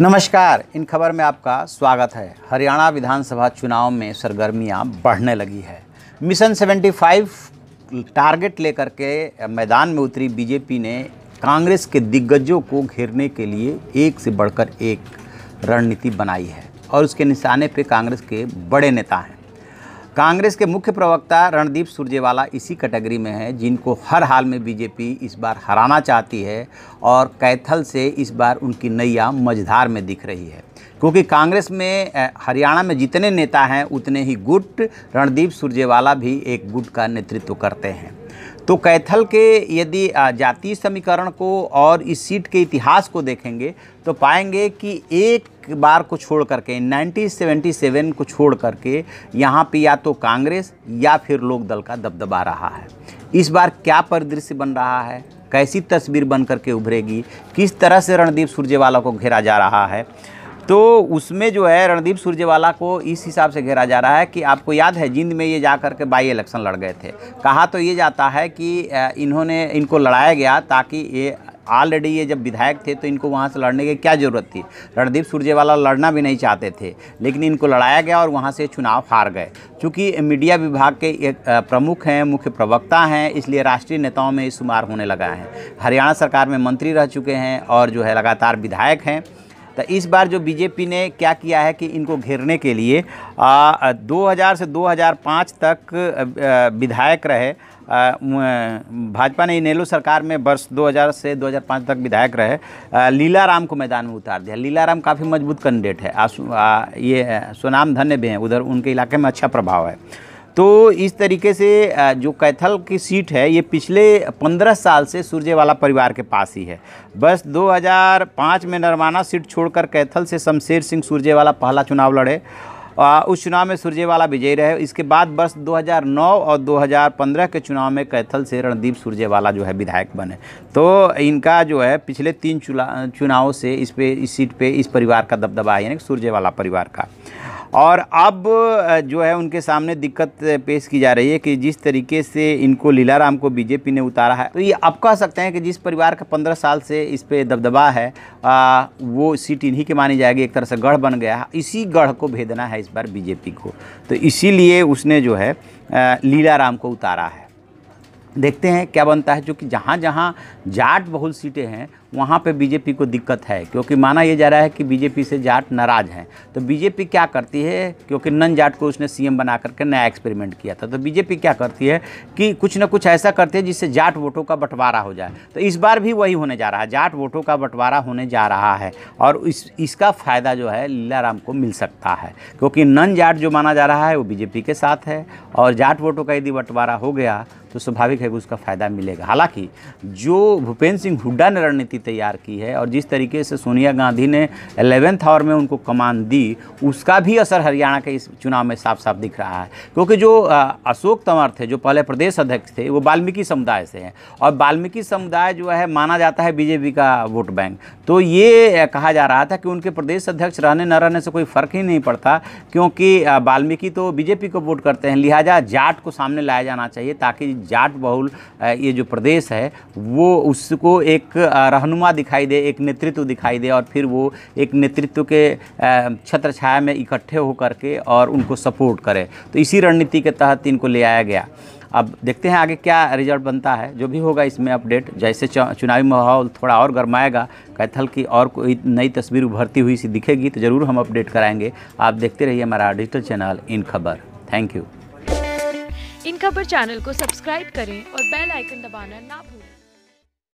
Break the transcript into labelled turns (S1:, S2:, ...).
S1: नमस्कार इन खबर में आपका स्वागत है हरियाणा विधानसभा चुनाव में सरगर्मियां बढ़ने लगी है मिशन 75 टारगेट लेकर के मैदान में उतरी बीजेपी ने कांग्रेस के दिग्गजों को घेरने के लिए एक से बढ़कर एक रणनीति बनाई है और उसके निशाने पे कांग्रेस के बड़े नेता हैं कांग्रेस के मुख्य प्रवक्ता रणदीप सुरजेवाला इसी कैटेगरी में है जिनको हर हाल में बीजेपी इस बार हराना चाहती है और कैथल से इस बार उनकी नैया मझधार में दिख रही है क्योंकि कांग्रेस में हरियाणा में जितने नेता हैं उतने ही गुट रणदीप सुरजेवाला भी एक गुट का नेतृत्व करते हैं तो कैथल के यदि जातीय समीकरण को और इस सीट के इतिहास को देखेंगे तो पाएंगे कि एक बार को छोड़ करके 1977 को छोड़ करके यहाँ पे या तो कांग्रेस या फिर लोक दल का दबदबा रहा है इस बार क्या परिदृश्य बन रहा है कैसी तस्वीर बन करके उभरेगी किस तरह से रणदीप सुरजेवाला को घेरा जा रहा है तो उसमें जो है रणदीप सुरजेवाला को इस हिसाब से घेरा जा रहा है कि आपको याद है जिंद में ये जा करके बाई इलेक्शन लड़ गए थे कहा तो ये जाता है कि इन्होंने इनको लड़ाया गया ताकि ये ऑलरेडी ये जब विधायक थे तो इनको वहाँ से लड़ने की क्या ज़रूरत थी रणदीप सुरजेवाला लड़ना भी नहीं चाहते थे लेकिन इनको लड़ाया गया और वहाँ से चुनाव हार गए चूँकि मीडिया विभाग के एक प्रमुख हैं मुख्य प्रवक्ता हैं इसलिए राष्ट्रीय नेताओं में शुमार होने लगा है हरियाणा सरकार में मंत्री रह चुके हैं और जो है लगातार विधायक हैं तो इस बार जो बीजेपी ने क्या किया है कि इनको घेरने के लिए आ, 2000 से 2005 तक विधायक रहे भाजपा ने इनेलो सरकार में वर्ष 2000 से 2005 तक विधायक रहे लीला राम को मैदान में उतार दिया लीला राम काफ़ी मजबूत कैंडिडेट है आ, ये सोनाम धन्य भी हैं उधर उनके इलाके में अच्छा प्रभाव है तो इस तरीके से जो कैथल की सीट है ये पिछले 15 साल से सुरजेवाला परिवार के पास ही है बस 2005 में नरमाना सीट छोड़कर कैथल से शमशेर सिंह सुरजेवाला पहला चुनाव लड़े उस चुनाव में सुरजेवाला विजयी रहे इसके बाद वर्ष 2009 और 2015 के चुनाव में कैथल से रणदीप सुरजेवाला जो है विधायक बने तो इनका जो है पिछले तीन चुनाव से इस पे इस सीट पे इस परिवार का दबदबा है यानी सुरजेवाला परिवार का और अब जो है उनके सामने दिक्कत पेश की जा रही है कि जिस तरीके से इनको लीलाराम को बीजेपी ने उतारा है तो ये आप कह सकते हैं कि जिस परिवार का पंद्रह साल से इस पर दबदबा है आ, वो सीट इन्हीं की मानी जाएगी एक तरह से गढ़ बन गया है इसी गढ़ को भेदना है इस बार बीजेपी को तो इसीलिए उसने जो है लीलाराम को उतारा है देखते हैं क्या बनता है जो कि जहाँ जहाँ जाट बहुल सीटें हैं वहाँ पे बीजेपी को दिक्कत है क्योंकि माना यह जा रहा है कि बीजेपी से जाट नाराज़ हैं तो बीजेपी क्या करती है क्योंकि नन जाट को उसने सीएम बना करके नया एक्सपेरिमेंट किया था तो बीजेपी क्या करती है कि कुछ ना कुछ ऐसा करती है जिससे जाट वोटों का बंटवारा हो जाए तो इस बार भी वही होने जा रहा है जाट वोटों का बंटवारा होने जा रहा है और इस इसका फ़ायदा जो है राम को मिल सकता है क्योंकि नन जाट जो माना जा रहा है वो बीजेपी के साथ है और जाट वोटों का यदि बंटवारा हो गया तो स्वाभाविक है कि उसका फ़ायदा मिलेगा हालांकि जो भूपेंद्र सिंह हुड्डा ने रणनीति तैयार की है और जिस तरीके से सोनिया गांधी ने एलेवेंथ आवर में उनको कमान दी उसका भी असर हरियाणा के इस चुनाव में साफ साफ दिख रहा है क्योंकि जो अशोक तंवर थे जो पहले प्रदेश अध्यक्ष थे वो वाल्मीकि समुदाय से हैं और वाल्मीकि समुदाय जो है माना जाता है बीजेपी का वोट बैंक तो ये कहा जा रहा था कि उनके प्रदेश अध्यक्ष रहने न रहने से कोई फ़र्क ही नहीं पड़ता क्योंकि वाल्मीकि तो बीजेपी को वोट करते हैं लिहाजा जाट को सामने लाया जाना चाहिए ताकि जाट बहुल ये जो प्रदेश है वो उसको एक रह रहनुमा दिखाई दे एक नेतृत्व दिखाई दे और फिर वो एक नेतृत्व के छत्र छाया में इकट्ठे होकर के और उनको सपोर्ट करे तो इसी रणनीति के तहत इनको ले आया गया अब देखते हैं आगे क्या रिजल्ट बनता है जो भी होगा इसमें अपडेट जैसे चुनावी माहौल थोड़ा और गर्माएगा कैथल की और कोई नई तस्वीर उभरती हुई सी दिखेगी तो ज़रूर हम अपडेट कराएंगे आप देखते रहिए हमारा डिजिटल चैनल इन खबर थैंक यू इन खबर चैनल को सब्सक्राइब करें और बेल आइकन दबाना ना भूलें